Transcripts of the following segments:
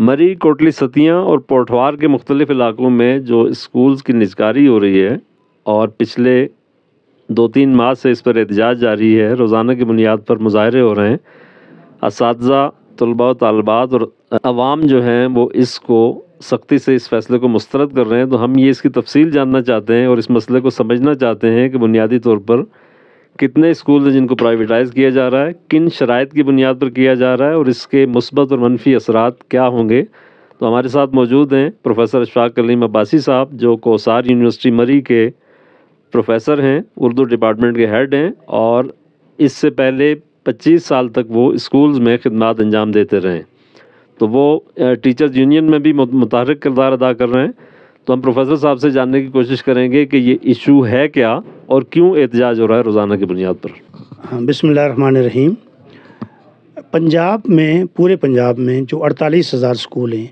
मरी कोटली सतियाँ और पोठवार के मुख्तलिफ़ इलाक़ों में जो स्कूल्स की निजकारी हो रही है और पिछले दो तीन माह से इस पर एहतजाज जारी है रोज़ाना की बुनियाद पर मुजाहरे हो रहे हैं इस तलबा तलबात और आवाम जो हैं वो इसको सख्ती से इस फैसले को मुस्तरद कर रहे हैं तो हम ये इसकी तफसील जानना चाहते हैं और इस मसले को समझना चाहते हैं कि बुनियादी तौर पर कितने स्कूल हैं जिनको प्राइवेटाइज किया जा रहा है किन शरात की बुनियाद पर किया जा रहा है और इसके मुस्बत और मनफी असरात क्या होंगे तो हमारे साथ मौजूद हैं प्रोफेसर अशफाक कलीम अब्बासी साहब जो कोसार यूनिवर्सिटी मरी के प्रोफेसर हैं उर्दू डिपार्टमेंट के हेड हैं और इससे पहले 25 साल तक वो स्कूल्स में खदमात अंजाम देते रहे तो वो टीचर्स यूनियन में भी मुतहरक किरदार अदा कर रहे हैं तो हम प्रोफेसर साहब से जानने की कोशिश करेंगे कि ये इशू है क्या और क्यों एहतजाज हो रहा है रोज़ाना की बुनियाद पर हाँ रहीम पंजाब में पूरे पंजाब में जो अड़तालीस हज़ार स्कूल हैं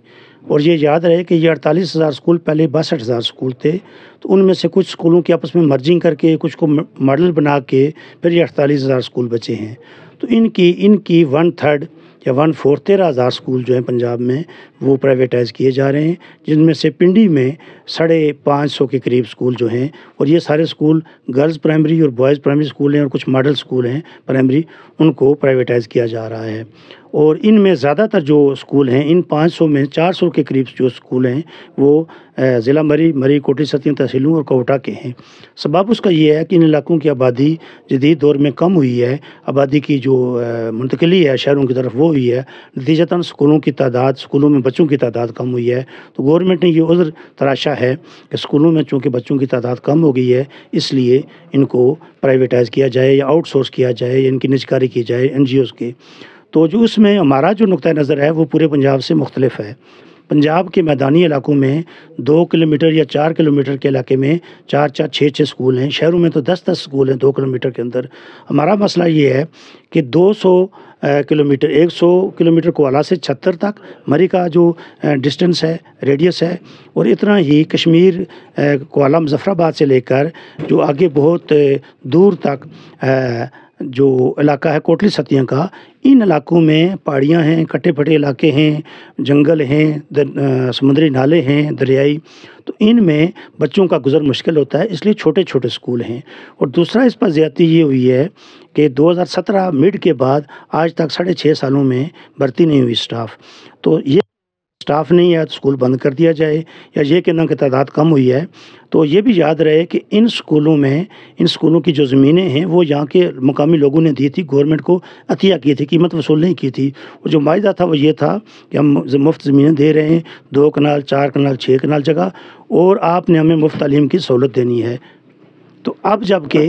और ये याद रहे कि ये अड़तालीस हज़ार स्कूल पहले बासठ हज़ार स्कूल थे तो उनमें से कुछ स्कूलों की आपस में मर्जिंग करके कुछ को मॉडल बना के फिर ये अड़तालीस हज़ार स्कूल बचे हैं तो इनकी इनकी वन थर्ड या वन फोर्थ तेरह हज़ार स्कूल जो हैं पंजाब में वो प्राइवेटाइज किए जा रहे हैं जिनमें से पिंडी में साढ़े पाँच सौ के करीब स्कूल जो हैं और ये सारे स्कूल गर्ल्स प्राइमरी और बॉयज़ प्राइमरी स्कूल हैं और कुछ मॉडल स्कूल हैं प्राइमरी उनको प्राइवेटाइज किया जा रहा है और इनमें ज़्यादातर जो स्कूल हैं इन 500 में 400 के करीब जो स्कूल हैं वो ज़िला मरी मरी कोटी सतियों तहसीलों और कोटा के हैं सबाब उसका ये है कि इन इलाकों की आबादी जदीद दौर में कम हुई है आबादी की जो मुंतकली है शहरों की तरफ वो हुई है नतीजता स्कूलों की तादाद स्कूलों में बच्चों की तादाद कम हुई है तो गवर्नमेंट ने ये उधर तराशा है कि स्कूलों में चूँकि बच्चों की तादाद कम हो गई है इसलिए इनको प्राइवेटाइज़ किया जाए या आउटसोर्स किया जाए या इनकी निजकारी की जाए एन के तो जो उसमें हमारा जो नुक़ नज़र है वो पूरे पंजाब से मुख्तलिफ है पंजाब के मैदानी इलाकों में दो किलोमीटर या चार किलोमीटर के इलाके में चार चार छः छः स्कूल हैं शहरों में तो दस दस स्कूल हैं दो किलोमीटर के अंदर हमारा मसला ये है कि 200 किलोमीटर 100 किलोमीटर कोला से छत्तर तक मरी का जो डिस्टेंस है रेडियस है और इतना ही कश्मीर कोला मुजफ़राबाद से लेकर जो आगे बहुत दूर तक जो इलाका है कोटली सतियाँ का इन इलाकों में पहाड़ियाँ हैं कटे फटे इलाके हैं जंगल हैं समुद्री नाले हैं दरियाई तो इन में बच्चों का गुज़र मुश्किल होता है इसलिए छोटे छोटे स्कूल हैं और दूसरा इस पर ज़्यादा ये हुई है कि 2017 मिड के बाद आज तक साढ़े छः सालों में भर्ती नहीं हुई स्टाफ तो ये स्टाफ नहीं है तो स्कूल बंद कर दिया जाए या ये कहना कि तादाद कम हुई है तो ये भी याद रहे कि इन स्कूलों में इन स्कूलों की जो ज़मीनें हैं वो यहाँ के मकामी लोगों ने दी थी गवर्नमेंट को अतिया की थी कीमत वसूल नहीं की थी और जो माहा था वो ये था कि हम मुफ्त ज़मीनें दे रहे हैं दो कनाल चार कनाल छः कनाल जगह और आपने हमें मुफ्त तालीम की सहूलत देनी है तो अब जबकि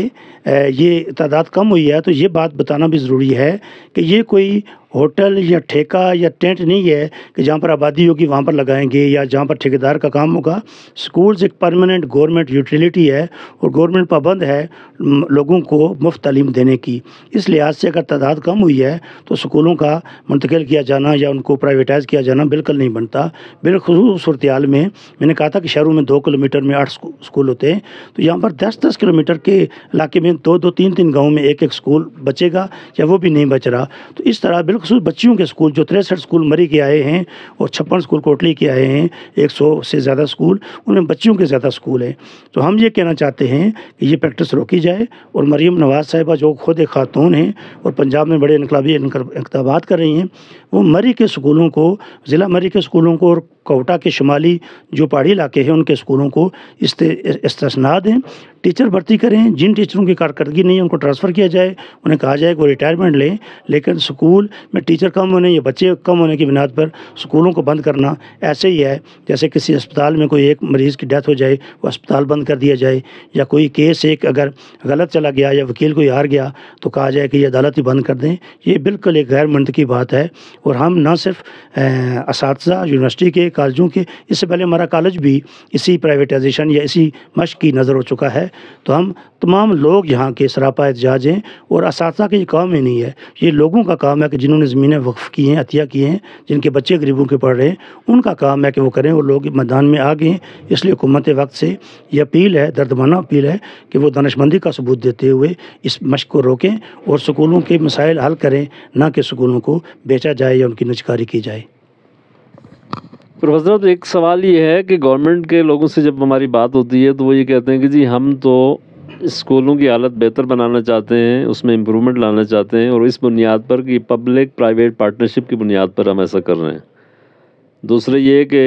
ये तादाद कम हुई है तो ये बात बताना भी ज़रूरी है कि ये कोई होटल या ठेका या टेंट नहीं है कि जहाँ पर आबादी होगी वहाँ पर लगाएंगे या जहाँ पर ठेकेदार का काम होगा स्कूल्स एक परमानेंट गवर्नमेंट यूटिलिटी है और गवर्नमेंट पाबंद है लोगों को मुफ्त तालीम देने की इस लिहाज से अगर तादाद कम हुई है तो स्कूलों का मुंतकिल किया जाना या उनको प्राइवेटाइज किया जाना बिल्कुल नहीं बनता बिलखसूस सूरत में मैंने कहा था कि शहरों में दो किलोमीटर में आठ स्कूल होते हैं तो यहाँ पर दस दस किलोमीटर के इलाके में दो दो तीन तीन गाँव में एक एक स्कूल बचेगा या वो भी नहीं बच रहा तो इस तरह बिल्कुल बिलखसूस बच्चियों के स्कूल जो तिरसठ स्कूल मरी के आए हैं और छप्पन स्कूल कोटली के आए हैं एक सौ से ज़्यादा स्कूल उनमें बच्चियों के ज़्यादा स्कूल हैं तो हम ये कहना चाहते हैं कि ये प्रैक्टिस रोकी जाए और मरीम नवाज़ साहिबा जो खुद एक खातून हैं और पंजाब में बड़े इनकलाबी इनकदाबात कर रही हैं वो मरी के स्कूलों को ज़िला मरी के स्कूलों को और कोटा के शुमाली जो पहाड़ी इलाके हैं उनके स्कूलों को इसतना दें टीचर भर्ती करें जिन टीचरों की कारकर्दगी नहीं है उनको ट्रांसफ़र किया जाए उन्हें कहा जाए कि वो रिटायरमेंट लें लेकिन स्कूल में टीचर कम होने या बच्चे कम होने की बुनियाद पर स्कूलों को बंद करना ऐसे ही है जैसे किसी अस्पताल में कोई एक मरीज़ की डेथ हो जाए वो अस्पताल बंद कर दिया जाए या कोई केस एक अगर गलत चला गया या वकील कोई हार गया तो कहा जाए कि ये अदालत ही बंद कर दें ये बिल्कुल एक गैर की बात है और हम ना सिर्फ इस यूनिवर्सिटी के कॉलेजों के इससे पहले हमारा कॉलेज भी इसी प्राइवेटाइजेशन या इसी मश की नज़र हो चुका है तो हम तमाम लोग यहाँ के सरापा एहतजाज हैं और इस ये काम ही नहीं है ये लोगों का काम है कि जिन्होंने ज़मीनें वक्फ़ की हैं अतिया किए हैं जिनके बच्चे गरीबों के पढ़ रहे हैं उनका काम है कि वो करें और लोग मैदान में आ गए हैं इसलिए हुकूमत वक्त से ये अपील है दर्दमाना अपील है कि वो दानशमंदी का सबूत देते हुए इस मश को रोकें और स्कूलों के मसाइल हल करें ना कि स्कूलों को बेचा जाए जाए या उनकी नजकारी की जाए प्रोफेसर तो एक सवाल ये है कि गवर्नमेंट के लोगों से जब हमारी बात होती है तो वो ये कहते हैं कि जी हम तो स्कूलों की हालत बेहतर बनाना चाहते हैं उसमें इम्प्रूवमेंट लाना चाहते हैं और इस बुनियाद पर कि पब्लिक प्राइवेट पार्टनरशिप की बुनियाद पर हम ऐसा कर रहे हैं दूसरे ये कि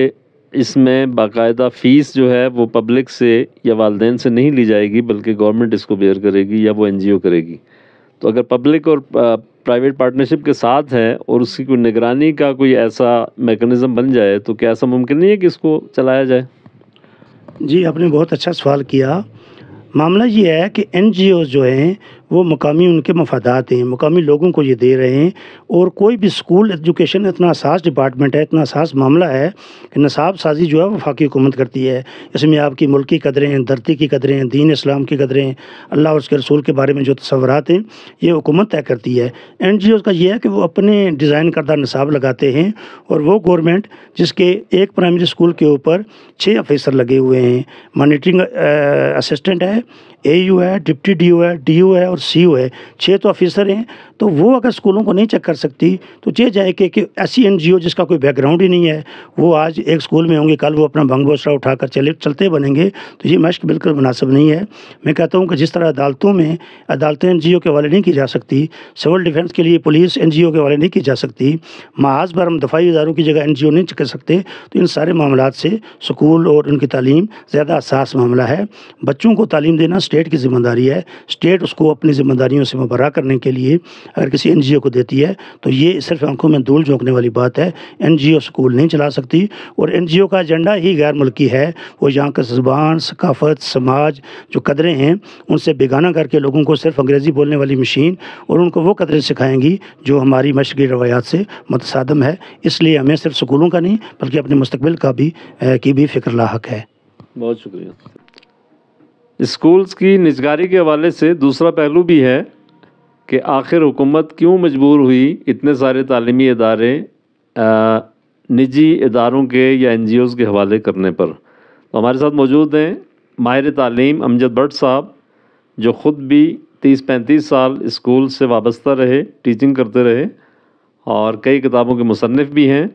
इसमें बाकायदा फ़ीस जो है वो पब्लिक से या वालदेन से नहीं ली जाएगी बल्कि गवर्नमेंट इसको बेयर करेगी या वो एनजीओ करेगी तो अगर पब्लिक और प्राइवेट पार्टनरशिप के साथ हैं और उसकी कोई निगरानी का कोई ऐसा मेकनिज़म बन जाए तो क्या ऐसा मुमकिन नहीं है कि इसको चलाया जाए जी आपने बहुत अच्छा सवाल किया मामला ये है कि एन जो हैं वो मकामी उनके मफादात हैं मकामी लोगों को ये दे रहे हैं और कोई भी स्कूल एजुकेशन इतना सास डिपार्टमेंट है इतना सास मामला है कि नसाब साजी जो है वफाकी हुकूमत करती है इसमें आपकी मुल्क की कदरें हैं धरती की कदरें हैं दीन इस्लाम की कदरें हैं अल्लाह और उसके रसूल के बारे में जो तस्वरत हैं ये हुकूमत तय करती है एन जी ओज़ का यह है कि वो अपने डिज़ाइन करदा नसाब लगाते हैं और वो गवर्नमेंट जिसके एक प्राइमरी स्कूल के ऊपर छः अफिसर लगे हुए हैं मॉनिटरिंग असिस्टेंट है ए यू है डिप्टी डी ओ है डी ओ है और सी है छः तो ऑफिसर हैं तो वो अगर स्कूलों को नहीं चेक कर सकती तो ये जाए कि, ऐसी एन जिसका कोई बैकग्राउंड ही नहीं है वो आज एक स्कूल में होंगे कल वो अपना भंग बोसरा उठा कर चले चलते बनेंगे तो ये मश्क बिल्कुल मुनासिब नहीं है मैं कहता हूँ कि जिस तरह अदालतों में अदालतें एन के वाले नहीं की जा सकती सिविल डिफेंस के लिए पुलिस एन के वाले नहीं की जा सकती महाज पर हम दफाई इदारों की जगह एन नहीं कर सकते तो इन सारे मामला से स्कूल और उनकी तालीम ज़्यादा असास मामला है बच्चों को तालीम देना स्टेट की जिम्मेदारी है स्टेट उसको अपने अपनी जिम्मेदारियों से मुबरा करने के लिए अगर किसी एन को देती है तो ये सिर्फ आंखों में धूल झोंकने वाली बात है एन स्कूल नहीं चला सकती और एन का एजेंडा ही गैर मुल्की है वो यहाँ का जबान सकाफत समाज जो कदरें हैं उनसे बेगाना करके लोगों को सिर्फ अंग्रेज़ी बोलने वाली मशीन और उनको वो कदरें सिखाएंगी जो हमारी मशरक़ी रवायात से मतसादम है इसलिए हमें सिर्फ स्कूलों का नहीं बल्कि अपने मुस्तबिल का भी की भी फिक्र लाक है बहुत शुक्रिया स्कूल्स की निजगारी के हवाले से दूसरा पहलू भी है कि आखिर हुकूमत क्यों मजबूर हुई इतने सारे तालीमी इदारे निजी इदारों के या एन जी ओज़ के हवाले करने पर तो हमारे साथ मौजूद हैं माहिर तालीम अमजद भट्ट साहब जो ख़ुद भी तीस पैंतीस साल स्कूल से वाबस्ता रहे टीचिंग करते रहे और कई किताबों के मुसनफ़ भी हैं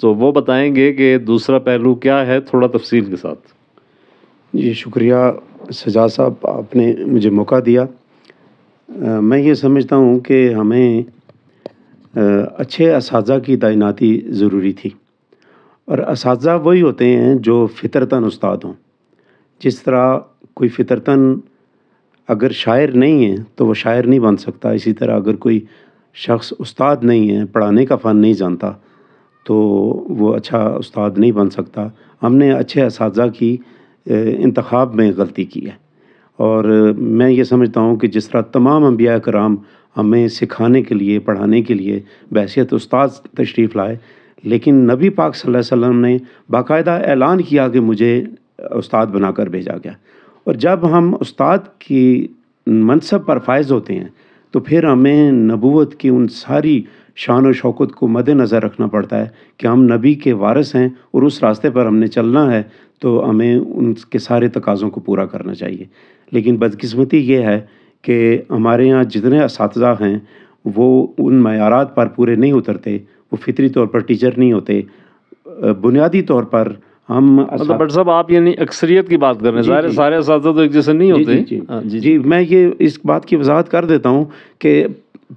तो वो बताएँगे कि दूसरा पहलू क्या है थोड़ा तफसील के साथ जी शुक्रिया सजा साहब आपने मुझे मौका दिया आ, मैं ये समझता हूँ कि हमें आ, अच्छे इस की तैनाती ज़रूरी थी और इस वही होते हैं जो फितरतन उस्ताद हों जिस तरह कोई फितरतन अगर शायर नहीं है तो वो शायर नहीं बन सकता इसी तरह अगर कोई शख्स उस्ताद नहीं है पढ़ाने का फ़न नहीं जानता तो वो अच्छा उस्ताद नहीं बन सकता हमने अच्छे इस की इंतखब में गलती की है और मैं ये समझता हूँ कि जिस तरह तमाम अम्बिया कराम हमें सिखाने के लिए पढ़ाने के लिए बहसीत उस्ताद तशरीफ़ लाए लेकिन नबी पाक सल्लल्लाहु अलैहि वसल्लम ने बाकायदा ऐलान किया कि मुझे उस्ताद बनाकर भेजा गया और जब हम उस्ताद की मनसब पर फायज़ होते हैं तो फिर हमें नबूत की उन सारी शान और शौकत को मद्नज़र रखना पड़ता है कि हम नबी के वारस हैं और उस रास्ते पर हमने चलना है तो हमें उनके सारे तकाज़ों को पूरा करना चाहिए लेकिन बदकस्मती ये है कि हमारे यहाँ जितने इस हैं वो उन मैारात पर पूरे नहीं उतरते वो फितरी तौर पर टीचर नहीं होते बुनियादी तौर पर हम मतलब साहब आप यानी अक्सरियत की बात कर रहे हैं सारे सारे तो एक जैसे नहीं होते जी जी, हाँ, जी, जी, जी मैं ये इस बात की वजाहत कर देता हूँ कि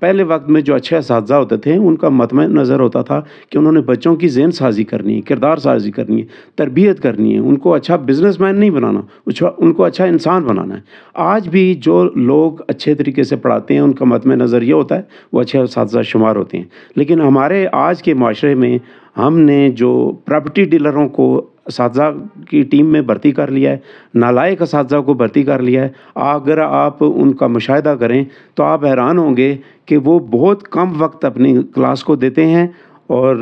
पहले वक्त में जो अच्छे इस होते थे उनका मतम नज़र होता था कि उन्होंने बच्चों की जेन साजी करनी है किरदार साजी करनी है तरबियत करनी है उनको अच्छा बिजनेस मैन नहीं बनाना उनको अच्छा इंसान बनाना है आज भी जो लोग अच्छे तरीके से पढ़ाते हैं उनका मतम नज़र ये होता है वो अच्छे इस शुमार होते हैं लेकिन हमारे आज के माशरे में हमने जो प्रॉपर्टी डीलरों को साजा की टीम में भर्ती कर लिया है नालायक इस को भर्ती कर लिया है अगर आप उनका मुशाह करें तो आप हैरान होंगे कि वो बहुत कम वक्त अपनी क्लास को देते हैं और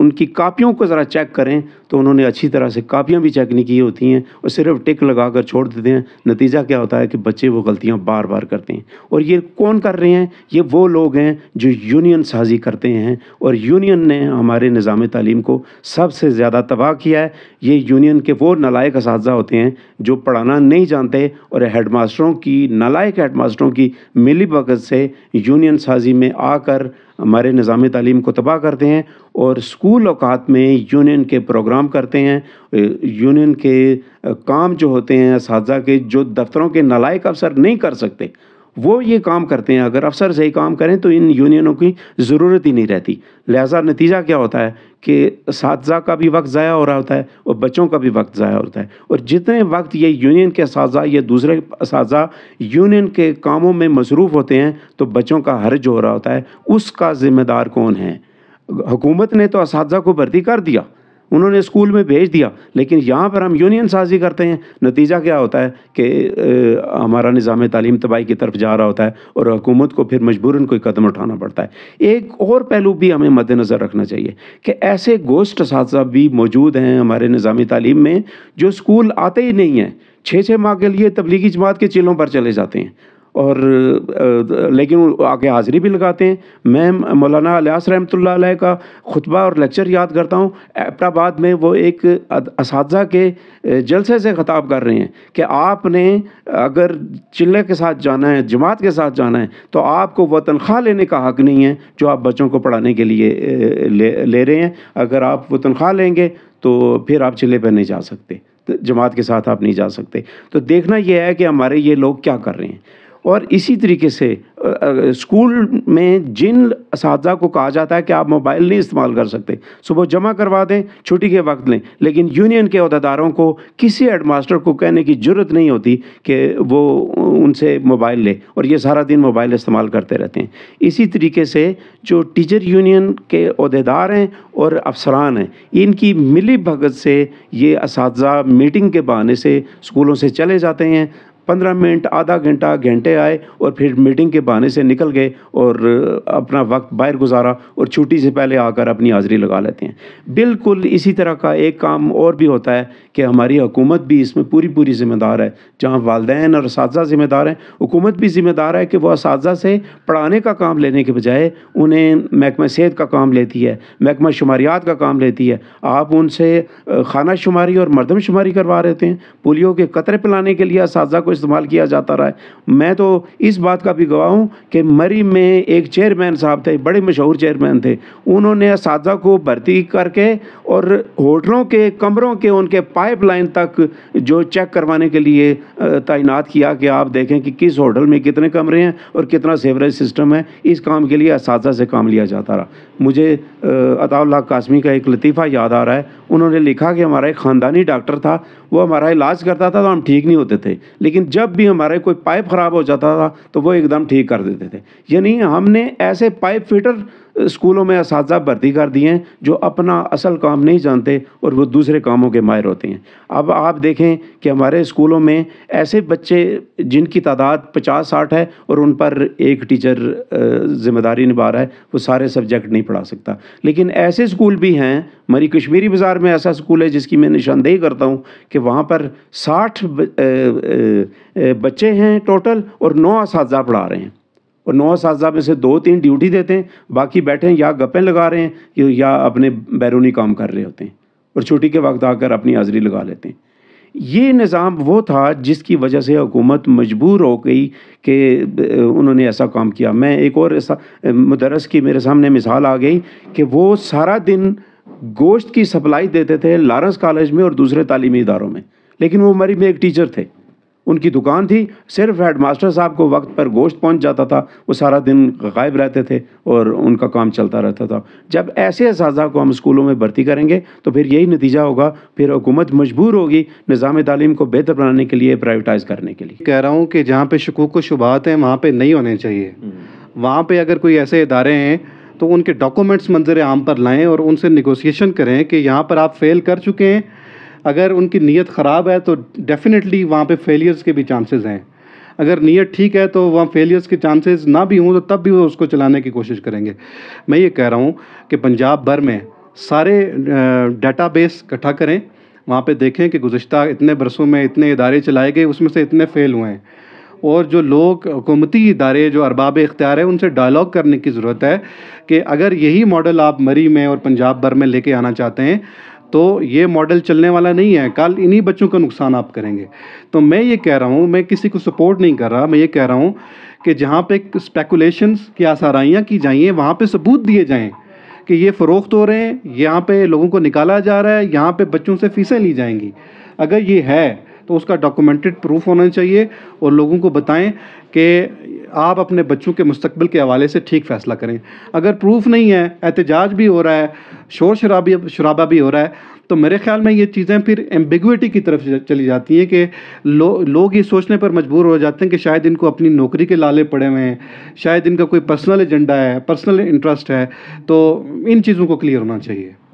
उनकी कापियों को ज़रा चेक करें तो उन्होंने अच्छी तरह से कापियाँ भी चेक नहीं की होती हैं और सिर्फ टिक लगा कर छोड़ देते हैं नतीजा क्या होता है कि बच्चे वो गलतियाँ बार बार करते हैं और ये कौन कर रहे हैं ये वो लोग हैं जो यूनियन साजी करते हैं और यूनियन ने हमारे निज़ाम तलीम को सबसे ज़्यादा तबाह किया है ये यूनियन के वो नलायक इस होते हैं जो पढ़ाना नहीं जानते और हेड मास्टरों की नलायक हेड मास्टरों की मिली से यूनियन साजी में आकर हमारे निज़ाम तलीम को तबाह करते हैं और स्कूल अवकात में यूनियन के प्रोग्राम करते हैं यूनियन के काम जो होते हैं इस के जो दफ्तरों के नलायक अफसर नहीं कर सकते वो ये काम करते हैं अगर अफसर सही काम करें तो इन यूनियनों की ज़रूरत ही नहीं रहती लिहाजा नतीजा क्या होता है कि साथजा का भी वक्त ज़ाया हो रहा होता है और बच्चों का भी वक्त ज़ाया होता है और जितने वक्त ये यूनियन के साजा या दूसरे साजा यूनियन के कामों में मसरूफ़ होते हैं तो बच्चों का हर्ज हो रहा होता है उसका ज़िम्मेदार कौन है हुकूमत ने तो इस को भर्ती कर दिया उन्होंने स्कूल में भेज दिया लेकिन यहाँ पर हम यूनियन साजी करते हैं नतीजा क्या होता है कि हमारा निज़ाम तालीम तबाही की तरफ जा रहा होता है और हुकूमत को फिर मजबूरन कोई कदम उठाना पड़ता है एक और पहलू भी हमें मद्दनज़र रखना चाहिए कि ऐसे गोश्त साजा भी मौजूद हैं हमारे निज़ाम तालीम में जो स्कूल आते ही नहीं हैं छः छः माह के लिए तबलीगी जमात के चिलों पर चले जाते हैं और लेकिन आके हाज़िरी भी लगाते हैं मैं मौलाना अलियास रहमत का खुतबा और लेक्चर याद करता हूँ एबटाबाद में वो एक इस के जलसे से ख़ताब कर रहे हैं कि आपने अगर चिल्ले के साथ जाना है जमात के साथ जाना है तो आपको वह तनख्वाह लेने का हक नहीं है जो आप बच्चों को पढ़ाने के लिए ले, ले रहे हैं अगर आप वो तनख्वाह लेंगे तो फिर आप चिल्ले पर नहीं जा सकते जमात के साथ आप नहीं जा सकते तो देखना यह है कि हमारे ये लोग क्या कर रहे हैं और इसी तरीके से स्कूल में जिन इस को कहा जाता है कि आप मोबाइल नहीं इस्तेमाल कर सकते सुबह जमा करवा दें छुट्टी के वक्त लें लेकिन यूनियन के अहदेदारों को किसी हेडमास्टर को कहने की ज़रूरत नहीं होती कि वो उनसे मोबाइल ले और ये सारा दिन मोबाइल इस्तेमाल करते रहते हैं इसी तरीके से जो टीचर यूनियन के अहदेदार हैं और अफसरान हैं इनकी मिली भगत से ये इस मीटिंग के बहाने से स्कूलों से चले जाते हैं पंद्रह मिनट आधा घंटा घंटे आए और फिर मीटिंग के बहाने से निकल गए और अपना वक्त बाहर गुजारा और छुट्टी से पहले आकर अपनी हाज़िरी लगा लेते हैं बिल्कुल इसी तरह का एक काम और भी होता है कि हमारी हुकूमत भी इसमें पूरी पूरी ज़िम्मेदार है जहाँ वालदेन और इस ज़िम्मेदार हैं हुकूमत भी ज़िम्मेदार है कि वह इस से पढ़ाने का काम लेने के बजाय उन्हें महकमा सेहत का काम लेती है महकमा शुमारियात का काम लेती है आप उनसे खाना शुमारी और मरदम शुमारी करवा रहते हैं पोलियो के कतरे पिलाने के लिए इस को इस्तेमाल किया जाता रहा है मैं तो इस बात का भी गवाह हूँ कि मरी में एक चेयरमैन साहब थे बड़े मशहूर चेयरमैन थे उन्होंने इस को भर्ती करके और होटलों के कमरों के उनके पाइपलाइन तक जो चेक करवाने के लिए तैनात किया कि आप देखें कि किस होटल में कितने कमरे हैं और कितना सेवरेज सिस्टम है इस काम के लिए इस से काम लिया जाता रहा मुझे अताउल्ला कासमी का एक लतीफ़ा याद आ रहा है उन्होंने लिखा कि हमारा एक ख़ानदानी डॉक्टर था वो हमारा इलाज करता था तो हम ठीक नहीं होते थे लेकिन जब भी हमारे कोई पाइप ख़राब हो जाता था तो वो एकदम ठीक कर देते थे यानी हमने ऐसे पाइप फिटर स्कूलों में इस भर्ती कर दिए हैं जो अपना असल काम नहीं जानते और वो दूसरे कामों के माहिर होते हैं अब आप देखें कि हमारे स्कूलों में ऐसे बच्चे जिनकी तादाद पचास साठ है और उन पर एक टीचर जिम्मेदारी निभा रहा है वो सारे सब्जेक्ट नहीं पढ़ा सकता लेकिन ऐसे स्कूल भी हैं मरी कश्मीरी बाज़ार में ऐसा स्कूल है जिसकी मैं निशानदेही करता हूँ कि वहाँ पर साठ बच्चे हैं टोटल और नौ इस पढ़ा रहे हैं और नौ साजा में से दो तीन ड्यूटी देते हैं बाकी बैठे हैं या गप्पे लगा रहे हैं या अपने बैरूनी काम कर रहे होते हैं और छुट्टी के वक्त आकर अपनी हाजिरी लगा लेते हैं ये निज़ाम वो था जिसकी वजह से हुकूमत मजबूर हो गई कि उन्होंने ऐसा काम किया मैं एक और ऐसा मदरस की मेरे सामने मिसाल आ गई कि वो सारा दिन गोश्त की सप्लाई देते थे लारेंस कॉलेज में और दूसरे तालीमी इदारों में लेकिन वो मरीब में एक टीचर थे उनकी दुकान थी सिर्फ हेड मास्टर साहब को वक्त पर गोश्त पहुंच जाता था वो सारा दिन गायब रहते थे और उनका काम चलता रहता था जब ऐसे इस को हम स्कूलों में भर्ती करेंगे तो फिर यही नतीजा होगा फिर हुकूमत मजबूर होगी निज़ाम तालीम को बेहतर बनाने के लिए प्राइवेटाइज करने के लिए कह रहा हूँ कि जहाँ पर शकूक व शुबात हैं वहाँ पर नहीं होने चाहिए हम्म। वहाँ पर अगर कोई ऐसे इदारे हैं तो उनके डॉक्यूमेंट्स मंजर आम पर लाएँ और उनसे निगोसिएशन करें कि यहाँ पर आप फेल कर चुके हैं अगर उनकी नीयत ख़राब है तो डेफ़िनेटली वहाँ पे फेलियर्स के भी चांसेस हैं अगर नीयत ठीक है तो वहाँ फेलियर्स के चांसेस ना भी हों तो तब भी वो उसको चलाने की कोशिश करेंगे मैं ये कह रहा हूँ कि पंजाब भर में सारे डाटा बेस इकट्ठा करें वहाँ पे देखें कि गुज्त इतने बरसों में इतने इदारे चलाए गए उसमें से इतने फेल हुए हैं और जो लोग हुकूमती इदारे जो अरबाब इख्तियार हैं उनसे डायलॉग करने की ज़रूरत है कि अगर यही मॉडल आप मरी में और पंजाब भर में लेके आना चाहते हैं तो ये मॉडल चलने वाला नहीं है कल इन्हीं बच्चों का नुकसान आप करेंगे तो मैं ये कह रहा हूँ मैं किसी को सपोर्ट नहीं कर रहा मैं ये कह रहा हूँ कि जहाँ पे स्पेकुलेशन की आसाराइयाँ की जाइए वहाँ पे सबूत दिए जाएँ कि ये फ़रोख्त हो रहे हैं यहाँ पे लोगों को निकाला जा रहा है यहाँ पे बच्चों से फ़ीसें ली जाएंगी अगर ये है तो उसका डॉक्यूमेंटेड प्रूफ होना चाहिए और लोगों को बताएं कि आप अपने बच्चों के मुस्तबिल के हवाले से ठीक फ़ैसला करें अगर प्रूफ नहीं है एहतजाज भी हो रहा है शोर शराबी शराबा भी हो रहा है तो मेरे ख्याल में ये चीज़ें फिर एम्बिगुटी की तरफ चली जाती हैं कि लो, लोग ये सोचने पर मजबूर हो जाते हैं कि शायद इनको अपनी नौकरी के लाले पड़े हुए हैं शायद इनका कोई पर्सनल एजेंडा है पर्सनल इंटरेस्ट है तो इन चीज़ों को क्लियर होना चाहिए